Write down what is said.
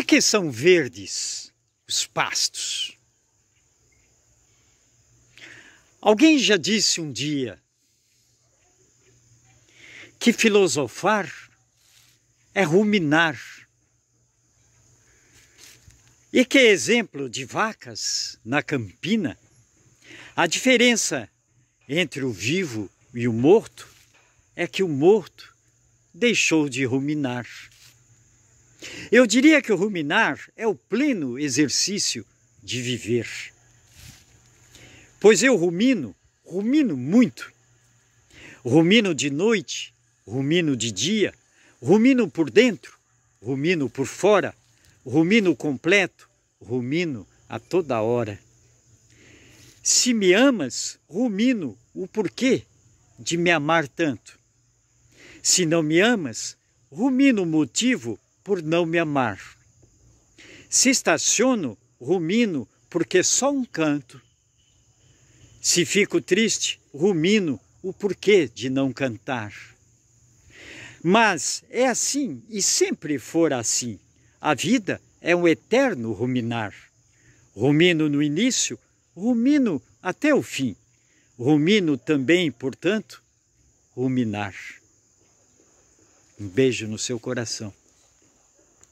Por que são verdes os pastos? Alguém já disse um dia que filosofar é ruminar e que exemplo de vacas na campina, a diferença entre o vivo e o morto é que o morto deixou de ruminar. Eu diria que o ruminar é o pleno exercício de viver. Pois eu rumino, rumino muito. Rumino de noite, rumino de dia, rumino por dentro, rumino por fora, rumino completo, rumino a toda hora. Se me amas, rumino o porquê de me amar tanto. Se não me amas, rumino o motivo por não me amar. Se estaciono, rumino, porque só um canto. Se fico triste, rumino o porquê de não cantar. Mas é assim e sempre for assim. A vida é um eterno ruminar. Rumino no início, rumino até o fim. Rumino também, portanto, ruminar. Um beijo no seu coração.